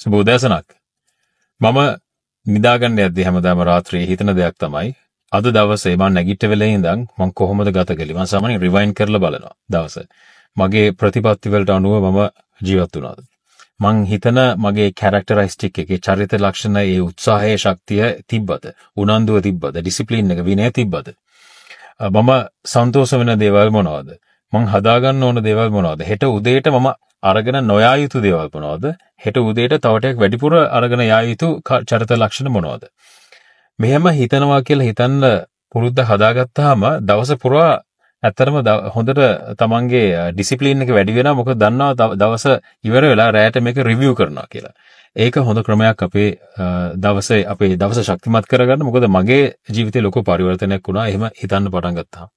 සුබ උදෑසනක්. මම නිදාගන්න යද්දි හැමදාම රාත්‍රියේ හිතන දෙයක් තමයි අද දවසේ මම නැගිට වෙලේ ඉඳන් මම කොහොමද ගත කළේ මම සාමාන්‍යයෙන් රිවයින්ඩ් කරලා බලනවා දවස. මගේ ප්‍රතිපත්ති වලට අනුව මම ජීවත් වුණාද? මං හිතන මගේ කැරක්ටරයිස්ටික් එකේ චරිත ලක්ෂණ ඒ උත්සාහයේ ශක්තිය තිබ්බද? උනන්දුව තිබ්බද? ඩිසිප්ලින් එක විනය තිබ්බද? මම සන්තෝෂ වෙන දේවල් මොනවද? මං හදාගන්න ඕන දේවල් මොනවද? හෙට උදේට මම අරගෙන නොයා යුතු දේවල් මොනවද? හෙට උදේට තව ටිකක් වැඩිපුර අරගෙන යා යුතු චරිත ලක්ෂණ මොනවද? මෙහෙම හිතනවා කියලා හිතන්න පුරුද්ද හදාගත්තාම දවස පුරා ඇත්තරම හොඳට තමන්ගේ ඩිසිප්ලින් එක වැඩි වෙනවා මොකද දන්නවා දවස ඉවර වෙලා රැයට මේක රිවිව් කරනවා කියලා. ඒක හොඳ ක්‍රමයක් අපේ දවසේ අපේ දවස ශක්තිමත් කරගන්න මොකද මගේ ජීවිතේ ලොකු පරිවර්තනයක් වුණා එහෙම හිතන්න පටන් ගත්තාම.